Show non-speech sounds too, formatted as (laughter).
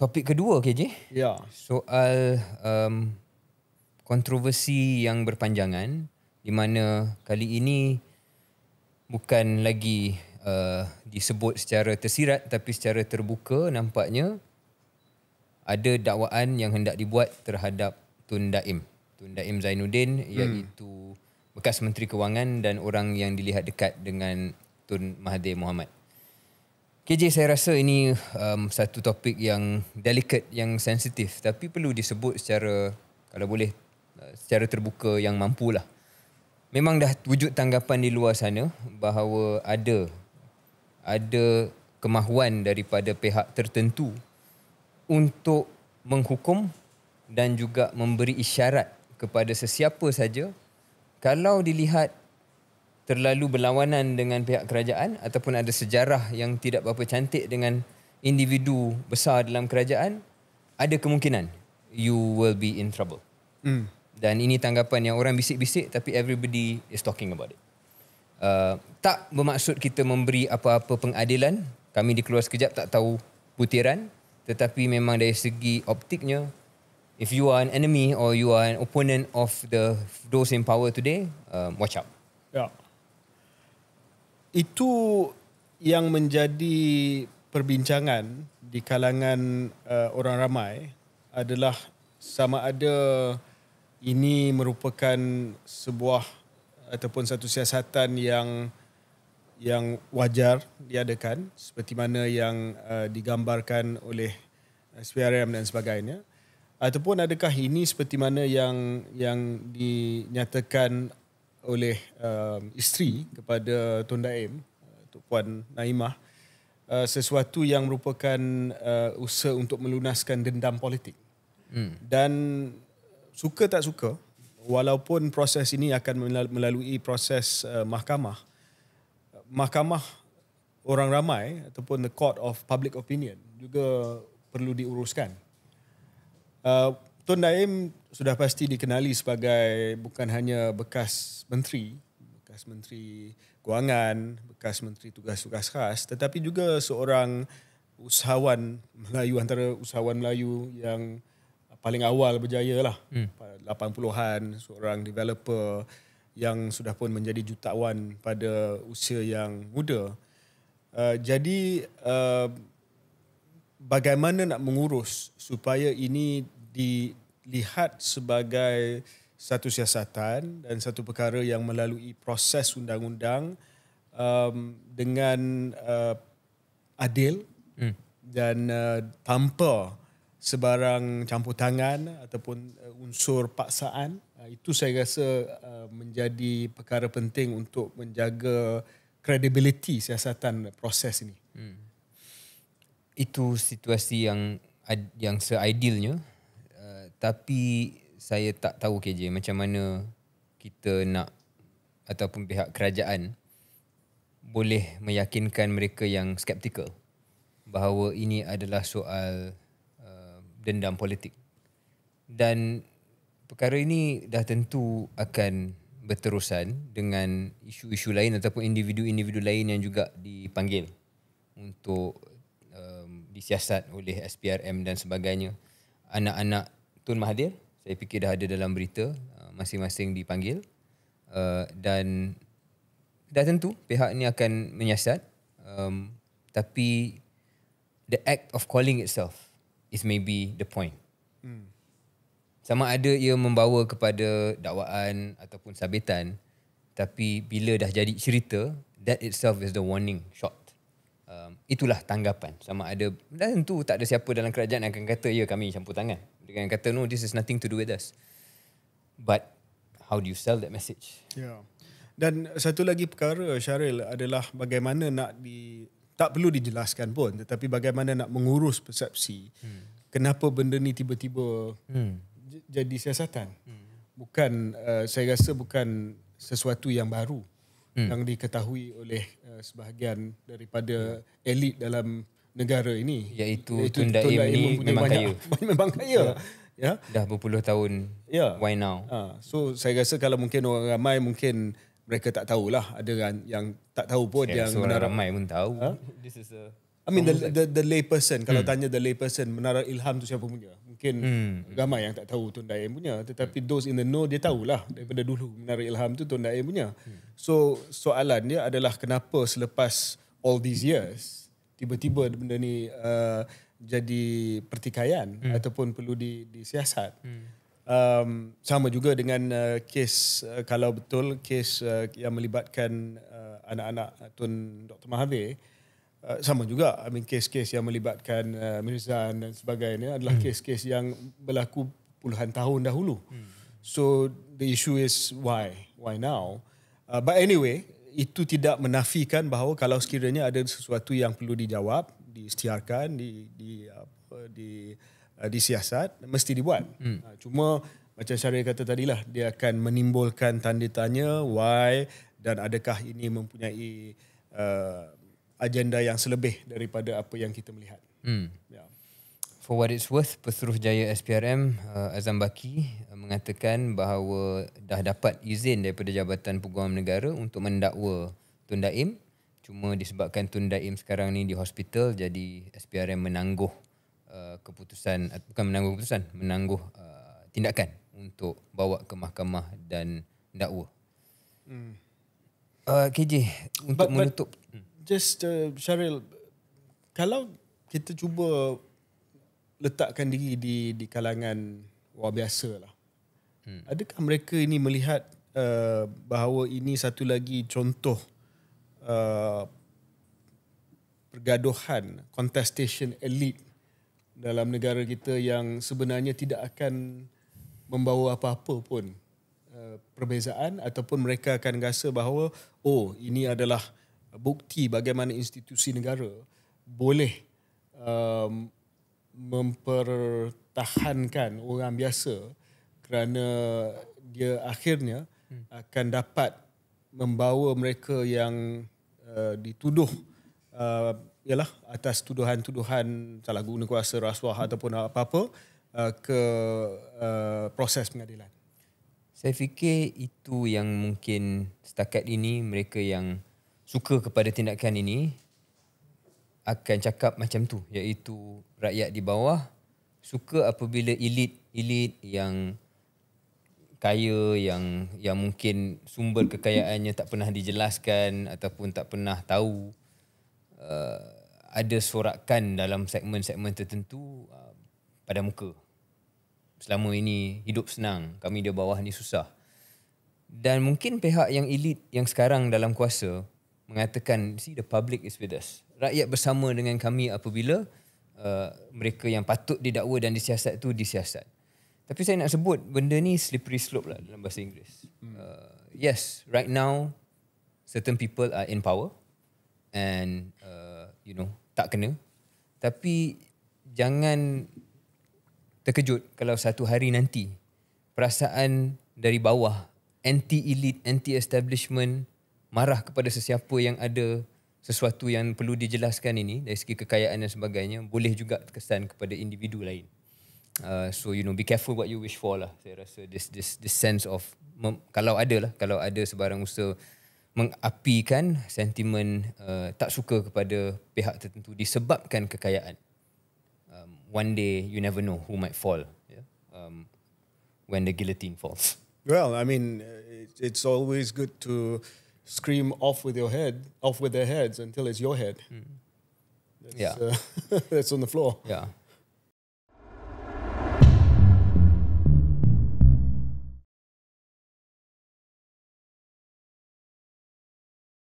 Topik kedua, KJ. Ya. Soal um, kontroversi yang berpanjangan di mana kali ini bukan lagi uh, disebut secara tersirat tapi secara terbuka nampaknya ada dakwaan yang hendak dibuat terhadap Tun Daim. Tun Daim Zainuddin hmm. iaitu bekas Menteri Kewangan dan orang yang dilihat dekat dengan Tun Mahathir Mohamad. KJ saya rasa ini um, satu topik yang delicate, yang sensitif tapi perlu disebut secara kalau boleh uh, secara terbuka yang mampu lah. Memang dah wujud tanggapan di luar sana bahawa ada ada kemahuan daripada pihak tertentu untuk menghukum dan juga memberi isyarat kepada sesiapa saja kalau dilihat terlalu berlawanan dengan pihak kerajaan ataupun ada sejarah yang tidak berapa cantik dengan individu besar dalam kerajaan, ada kemungkinan you will be in trouble. Mm. Dan ini tanggapan yang orang bisik-bisik tapi everybody is talking about it. Uh, tak bermaksud kita memberi apa-apa pengadilan. Kami dikeluar sekejap tak tahu putiran. Tetapi memang dari segi optiknya, if you are an enemy or you are an opponent of the those in power today, uh, watch out. Yeah itu yang menjadi perbincangan di kalangan uh, orang ramai adalah sama ada ini merupakan sebuah ataupun satu siasatan yang yang wajar diadakan seperti mana yang uh, digambarkan oleh uh, SPRM dan sebagainya ataupun adakah ini seperti mana yang yang dinyatakan oleh um, isteri kepada Tun Daim uh, Tok Puan Naimah uh, sesuatu yang merupakan uh, usaha untuk melunaskan dendam politik. Hmm. Dan suka tak suka walaupun proses ini akan melalui proses uh, mahkamah mahkamah orang ramai ataupun the court of public opinion juga perlu diuruskan. Uh, Tun Daim sudah pasti dikenali sebagai bukan hanya bekas menteri, bekas menteri kewangan, bekas menteri tugas-tugas khas, tetapi juga seorang usahawan Melayu antara usahawan Melayu yang paling awal berjaya lah. Hmm. 80-an seorang developer yang sudah pun menjadi jutawan pada usia yang muda. Uh, jadi uh, bagaimana nak mengurus supaya ini dilihat sebagai satu siasatan dan satu perkara yang melalui proses undang-undang um, dengan uh, adil hmm. dan uh, tanpa sebarang campur tangan ataupun uh, unsur paksaan uh, itu saya rasa uh, menjadi perkara penting untuk menjaga kredibiliti siasatan proses ini. Hmm. Itu situasi yang yang seidealnya tapi saya tak tahu KJ macam mana kita nak ataupun pihak kerajaan boleh meyakinkan mereka yang skeptikal bahawa ini adalah soal uh, dendam politik. Dan perkara ini dah tentu akan berterusan dengan isu-isu lain ataupun individu-individu lain yang juga dipanggil untuk um, disiasat oleh SPRM dan sebagainya. Anak-anak Tun Mahathir saya fikir dah ada dalam berita uh, masing-masing dipanggil uh, dan dah tentu pihak ini akan menyiasat um, tapi the act of calling itself is maybe the point hmm. sama ada ia membawa kepada dakwaan ataupun sabitan tapi bila dah jadi cerita that itself is the warning shot Um, itulah tanggapan sama ada dan tentu tak ada siapa dalam kerajaan yang akan kata ya kami campur tangan dengan kata no this is nothing to do with us but how do you sell that message yeah dan satu lagi perkara Syaril adalah bagaimana nak di tak perlu dijelaskan pun tetapi bagaimana nak mengurus persepsi hmm. kenapa benda ni tiba-tiba hmm. jadi siasatan hmm. bukan uh, saya rasa bukan sesuatu yang baru hmm. yang diketahui oleh uh, sebahagian daripada hmm. elit dalam negara ini iaitu Tun Daim ini memang kaya (laughs) banyak, memang kaya ya yeah. dah berpuluh tahun yeah. why now ha. so saya rasa kalau mungkin orang ramai mungkin mereka tak tahulah ada yang tak tahu pun yeah, yang orang ramai pun tahu ha? this is a I mean the, the the lay person kalau hmm. tanya the lay person menara ilham tu siapa punya mungkin hmm. ramai yang tak tahu Tun Daim punya tetapi those in the know dia tahulah daripada dulu menara ilham tu Tun Daim punya hmm. so soalan dia adalah kenapa selepas all these years tiba-tiba benda ni uh, jadi pertikaian hmm. ataupun perlu di disiasat. Hmm. Um, sama juga dengan uh, kes uh, kalau betul kes uh, yang melibatkan uh, anak-anak Tun Dr Mahathir uh, sama juga I mean kes-kes yang melibatkan uh, Mirza dan sebagainya adalah hmm. kes-kes yang berlaku puluhan tahun dahulu. Hmm. So the issue is why why now? Uh, but anyway, itu tidak menafikan bahawa kalau sekiranya ada sesuatu yang perlu dijawab, diistiarkan, di di apa di uh, di siasat mesti dibuat. Hmm. Uh, cuma macam Syarif kata tadilah dia akan menimbulkan tanda tanya why dan adakah ini mempunyai uh, agenda yang selebih daripada apa yang kita melihat. Hmm. Ya for what it's worth, Pesuruhjaya SPRM uh, Azam Baki uh, mengatakan bahawa dah dapat izin daripada Jabatan Peguam Negara untuk mendakwa Tun Daim. Cuma disebabkan Tun Daim sekarang ni di hospital, jadi SPRM menangguh uh, keputusan, uh, bukan menangguh keputusan, menangguh uh, tindakan untuk bawa ke mahkamah dan dakwa. Hmm. Uh, KJ, untuk but, menutup. just uh, Syaril, kalau kita cuba letakkan diri di di kalangan orang biasa lah. Hmm. Adakah mereka ini melihat uh, bahawa ini satu lagi contoh uh, pergaduhan, contestation elite dalam negara kita yang sebenarnya tidak akan membawa apa-apa pun uh, perbezaan ataupun mereka akan rasa bahawa oh ini adalah bukti bagaimana institusi negara boleh um, mempertahankan orang biasa kerana dia akhirnya hmm. akan dapat membawa mereka yang uh, dituduh uh, ialah atas tuduhan-tuduhan salah guna kuasa rasuah hmm. ataupun apa-apa uh, ke uh, proses pengadilan. Saya fikir itu yang mungkin setakat ini mereka yang suka kepada tindakan ini akan cakap macam tu iaitu rakyat di bawah suka apabila elit-elit yang kaya yang yang mungkin sumber kekayaannya tak pernah dijelaskan ataupun tak pernah tahu uh, ada sorakan dalam segmen-segmen tertentu uh, pada muka selama ini hidup senang kami di bawah ni susah dan mungkin pihak yang elit yang sekarang dalam kuasa mengatakan see the public is with us rakyat bersama dengan kami apabila uh, mereka yang patut didakwa dan disiasat itu disiasat. Tapi saya nak sebut benda ni slippery slope lah dalam bahasa Inggeris. Hmm. Uh, yes, right now certain people are in power and uh, you know tak kena. Tapi jangan terkejut kalau satu hari nanti perasaan dari bawah anti elite anti establishment marah kepada sesiapa yang ada sesuatu yang perlu dijelaskan ini dari segi kekayaan dan sebagainya boleh juga terkesan kepada individu lain. Uh, so you know be careful what you wish for lah. Saya rasa this this this sense of mem, kalau ada lah kalau ada sebarang usaha mengapikan sentimen uh, tak suka kepada pihak tertentu disebabkan kekayaan. Um, one day you never know who might fall. Yeah? Um, when the guillotine falls. Well, I mean, uh, it's always good to uh, scream off with your head, off with their heads until it's your head. Mm. That's, yeah, uh, (laughs) that's on the floor. Yeah,